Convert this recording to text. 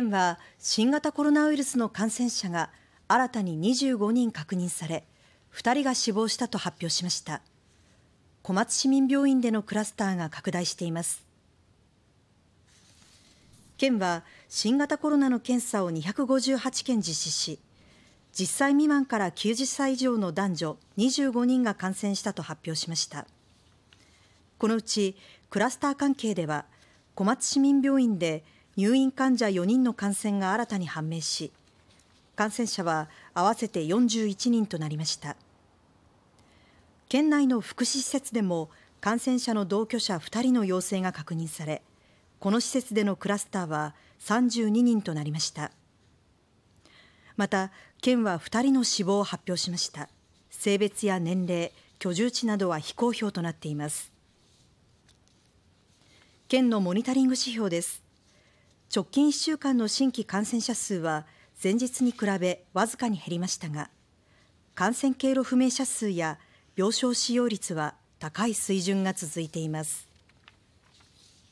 県は新型コロナウイルスの感染者が新たに25人確認され2人が死亡したと発表しました小松市民病院でのクラスターが拡大しています県は新型コロナの検査を258件実施し10歳未満から90歳以上の男女25人が感染したと発表しましたこのうちクラスター関係では小松市民病院で入院患者4人の感染が新たに判明し感染者は合わせて41人となりました県内の福祉施設でも感染者の同居者2人の陽性が確認されこの施設でのクラスターは32人となりましたまた県は2人の死亡を発表しました性別や年齢居住地などは非公表となっています県のモニタリング指標です直近1週間の新規感染者数は前日に比べわずかに減りましたが感染経路不明者数や病床使用率は高い水準が続いています。